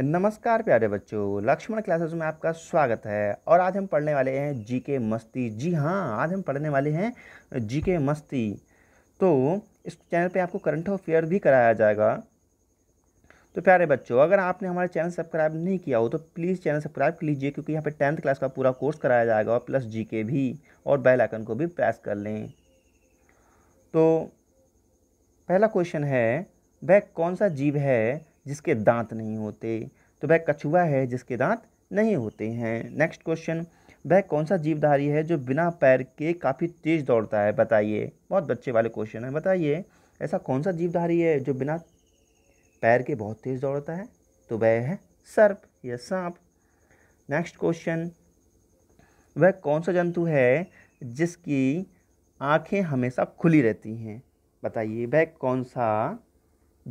नमस्कार प्यारे बच्चों लक्ष्मण क्लासेस में आपका स्वागत है और आज हम पढ़ने वाले हैं जीके मस्ती जी हाँ आज हम पढ़ने वाले हैं जीके मस्ती तो इस चैनल पे आपको करंट अफेयर भी कराया जाएगा तो प्यारे बच्चों अगर आपने हमारे चैनल सब्सक्राइब नहीं किया हो तो प्लीज़ चैनल सब्सक्राइब कर लीजिए क्योंकि यहाँ पर टेंथ क्लास का पूरा कोर्स कराया जाएगा और प्लस जी भी और बैलाइकन को भी प्रेस कर लें तो पहला क्वेश्चन है वह कौन सा जीव है जिसके दांत नहीं होते तो वह कछुआ है जिसके दांत नहीं होते हैं नेक्स्ट क्वेश्चन वह कौन सा जीवधारी है जो बिना पैर के काफ़ी तेज़ दौड़ता है बताइए बहुत बच्चे वाले क्वेश्चन है बताइए ऐसा कौन सा जीवधारी है जो बिना पैर के बहुत तेज़ दौड़ता है तो वह है सर्प या सांप नेक्स्ट क्वेश्चन वह कौन सा जंतु है जिसकी आँखें हमेशा खुली रहती हैं बताइए वह कौन सा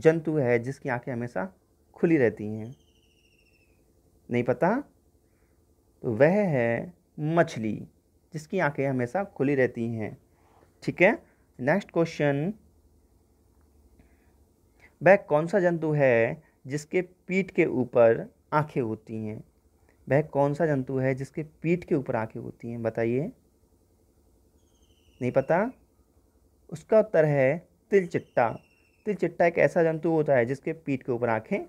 जंतु है जिसकी आंखें हमेशा खुली रहती हैं नहीं पता तो वह है मछली जिसकी आंखें हमेशा खुली रहती हैं ठीक है नेक्स्ट क्वेश्चन वह कौन सा जंतु है जिसके पीठ के ऊपर आंखें होती हैं वह कौन सा जंतु है जिसके पीठ के ऊपर आंखें होती हैं बताइए नहीं पता उसका उत्तर है तिलचिट्टा तिल तो चिट्टा एक ऐसा जंतु होता है जिसके पीठ के ऊपर आँखें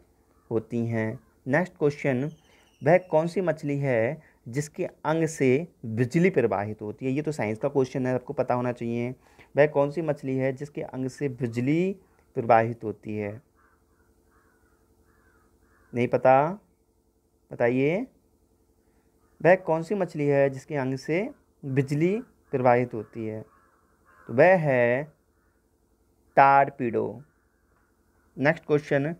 होती हैं नेक्स्ट क्वेश्चन वह कौन सी मछली है जिसके अंग से बिजली प्रवाहित होती है ये तो साइंस का क्वेश्चन है आपको पता होना चाहिए वह कौन सी मछली है जिसके अंग से बिजली प्रवाहित होती है नहीं पता बताइए वह कौन सी मछली है जिसके अंग से बिजली प्रवाहित होती है तो वह है टारपीडो नेक्स्ट क्वेश्चन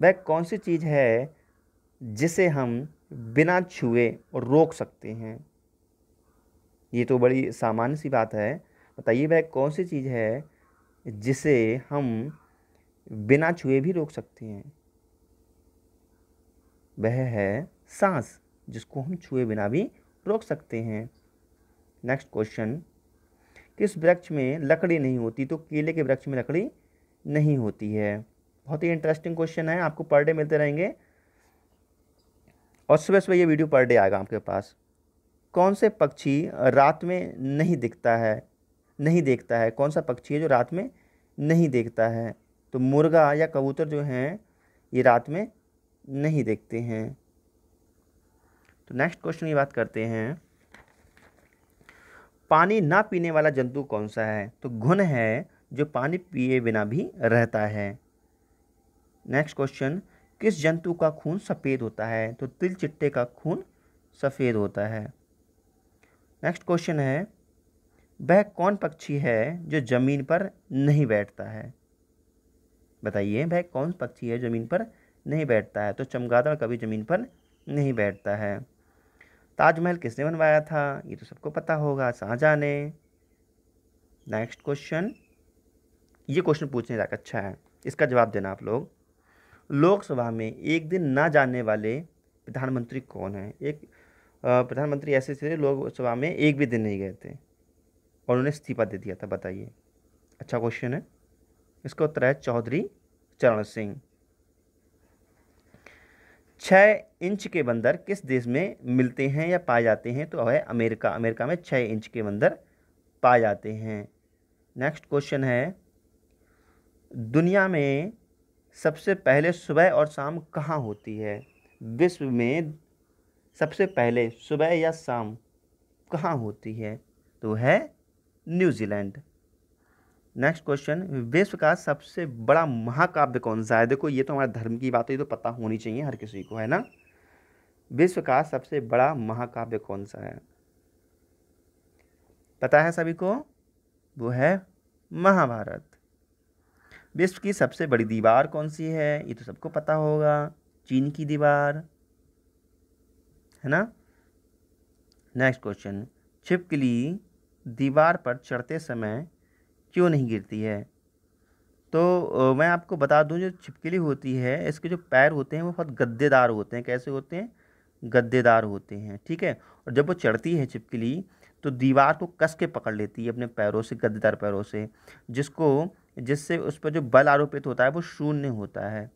वह कौन सी चीज़ है जिसे हम बिना छुए रोक सकते हैं ये तो बड़ी सामान्य सी बात है बताइए वह कौन सी चीज़ है जिसे हम बिना छुए भी रोक सकते हैं वह है सांस जिसको हम छुए बिना भी रोक सकते हैं नेक्स्ट क्वेश्चन किस वृक्ष में लकड़ी नहीं होती तो केले के वृक्ष में लकड़ी नहीं होती है बहुत ही इंटरेस्टिंग क्वेश्चन है आपको पर डे मिलते रहेंगे और सुबह सुबह ये वीडियो पर डे आएगा आपके पास कौन से पक्षी रात में नहीं दिखता है नहीं देखता है कौन सा पक्षी है जो रात में नहीं देखता है तो मुर्गा या कबूतर जो हैं ये रात में नहीं देखते हैं तो नेक्स्ट क्वेश्चन की बात करते हैं पानी ना पीने वाला जंतु कौन सा है तो घुन है जो पानी पिए बिना भी रहता है नेक्स्ट क्वेश्चन किस जंतु का खून सफ़ेद होता है तो तिल चिट्टे का खून सफ़ेद होता है नेक्स्ट क्वेश्चन है वह कौन पक्षी है जो ज़मीन पर नहीं बैठता है बताइए वह कौन पक्षी है ज़मीन पर नहीं बैठता है तो चमगादड़ कभी ज़मीन पर नहीं बैठता है ताजमहल किसने बनवाया था ये तो सबको पता होगा शाहजहाँ ने नेक्स्ट क्वेश्चन ये क्वेश्चन पूछने जाकर अच्छा है इसका जवाब देना आप लोग लोकसभा में एक दिन ना जाने वाले प्रधानमंत्री कौन हैं एक प्रधानमंत्री ऐसे थे लोकसभा में एक भी दिन नहीं गए थे और उन्हें इस्तीफा दे दिया था बताइए अच्छा क्वेश्चन है इसका उत्तर है चौधरी चरण सिंह छः इंच के बंदर किस देश में मिलते हैं या पाए जाते हैं तो है अमेरिका अमेरिका में छः इंच के बंदर पाए जाते हैं नेक्स्ट क्वेश्चन है दुनिया में सबसे पहले सुबह और शाम कहाँ होती है विश्व में सबसे पहले सुबह या शाम कहाँ होती है तो है न्यूजीलैंड नेक्स्ट क्वेश्चन विश्व का सबसे बड़ा महाकाव्य कौन सा है देखो ये तो हमारे धर्म की बात है ये तो पता होनी चाहिए हर किसी को है ना विश्व का सबसे बड़ा महाकाव्य कौन सा है पता है सभी को वो है महाभारत विश्व की सबसे बड़ी दीवार कौन सी है ये तो सबको पता होगा चीन की दीवार है ना नेक्स्ट क्वेश्चन छिपकली दीवार पर चढ़ते समय क्यों नहीं गिरती है तो मैं आपको बता दूं जो छिपकली होती है इसके जो पैर होते हैं वो बहुत गद्देदार होते हैं कैसे होते हैं गद्देदार होते हैं ठीक है और जब वो चढ़ती है छिपकली तो दीवार को कस के पकड़ लेती है अपने पैरों से गद्देदार पैरों से जिसको जिससे उस पर जो बल आरोपित होता है वो शून्य होता है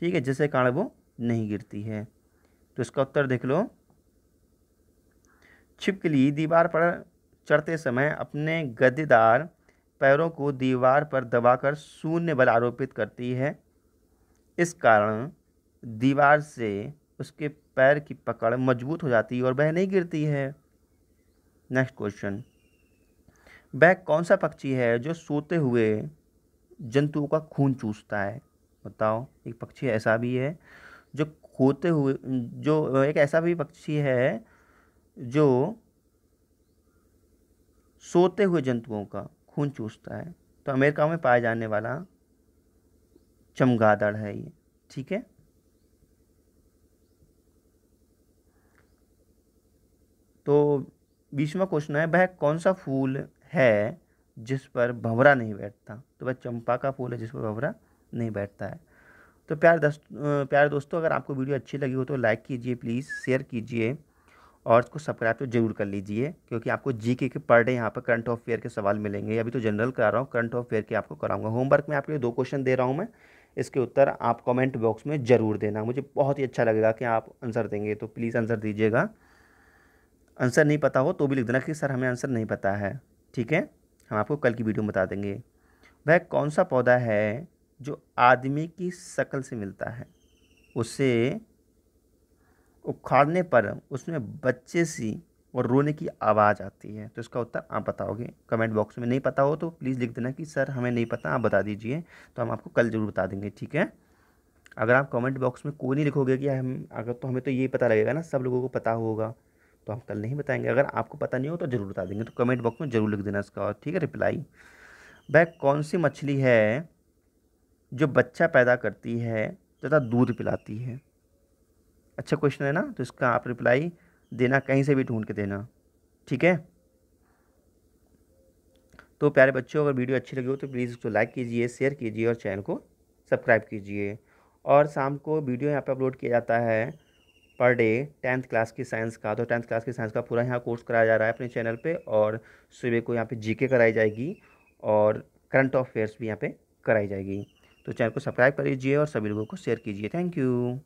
ठीक है जिसके कारण वो नहीं गिरती है तो इसका उत्तर देख लो छिपकली दीवार पर चढ़ते समय अपने गद्देदार पैरों को दीवार पर दबाकर शून्य बल आरोपित करती है इस कारण दीवार से उसके पैर की पकड़ मजबूत हो जाती है और वह नहीं गिरती है नेक्स्ट क्वेश्चन वह कौन सा पक्षी है जो सोते हुए जंतुओं का खून चूसता है बताओ एक पक्षी ऐसा भी है जो खोते हुए जो एक ऐसा भी पक्षी है जो सोते हुए जंतुओं का खून चूसता है तो अमेरिका में पाया जाने वाला चमगादड़ है ये ठीक है तो बीसवा क्वेश्चन है वह कौन सा फूल है जिस पर भंवरा नहीं बैठता तो वह चंपा का फूल है जिस पर भवरा नहीं बैठता है तो प्यार दस प्यार दोस्तों अगर आपको वीडियो अच्छी लगी हो तो लाइक कीजिए प्लीज़ शेयर कीजिए और इसको सब्सक्राइब तो जरूर कर लीजिए क्योंकि आपको जी के पर डे यहाँ पर करंट अफेयर के सवाल मिलेंगे अभी तो जनरल करा रहा हूँ करंट ऑफ अफेयर के आपको कराऊंगा होमवर्क में आपके लिए दो क्वेश्चन दे रहा हूँ मैं इसके उत्तर आप कमेंट बॉक्स में ज़रूर देना मुझे बहुत ही अच्छा लगेगा कि आप आंसर देंगे तो प्लीज़ आंसर दीजिएगा आंसर नहीं पता हो तो भी लिख देना कि सर हमें आंसर नहीं पता है ठीक है हम आपको कल की वीडियो बता देंगे वह कौन सा पौधा है जो आदमी की शक्ल से मिलता है उसे उखाड़ने पर उसमें बच्चे सी और रोने की आवाज़ आती है तो इसका उत्तर आप बताओगे कमेंट बॉक्स में नहीं पता हो तो प्लीज़ लिख देना कि सर हमें नहीं पता आप बता दीजिए तो हम आपको कल ज़रूर बता देंगे ठीक है अगर आप कमेंट बॉक्स में कोई नहीं लिखोगे कि हम अगर तो हमें तो ये पता लगेगा ना सब लोगों को पता होगा तो हम कल नहीं बताएंगे अगर आपको पता नहीं हो तो ज़रूर बता देंगे तो कमेंट बॉक्स में ज़रूर लिख देना इसका और ठीक है रिप्लाई वह कौन सी मछली है जो बच्चा पैदा करती है तथा दूध पिलाती है अच्छा क्वेश्चन है ना तो इसका आप रिप्लाई देना कहीं से भी ढूंढ के देना ठीक है तो प्यारे बच्चों अगर वीडियो अच्छी लगी हो तो प्लीज़ उसको लाइक कीजिए शेयर कीजिए और चैनल को सब्सक्राइब कीजिए और शाम को वीडियो यहाँ पर अपलोड किया जाता है पर डे टेंथ क्लास की साइंस का तो टेंथ क्लास की साइंस का पूरा यहाँ कोर्स कराया जा रहा है अपने चैनल पे और सुबह को यहाँ पे जीके कराई जाएगी और करंट अफेयर्स भी यहाँ पे कराई जाएगी तो चैनल को सब्सक्राइब कर लीजिए और सभी लोगों को शेयर कीजिए थैंक यू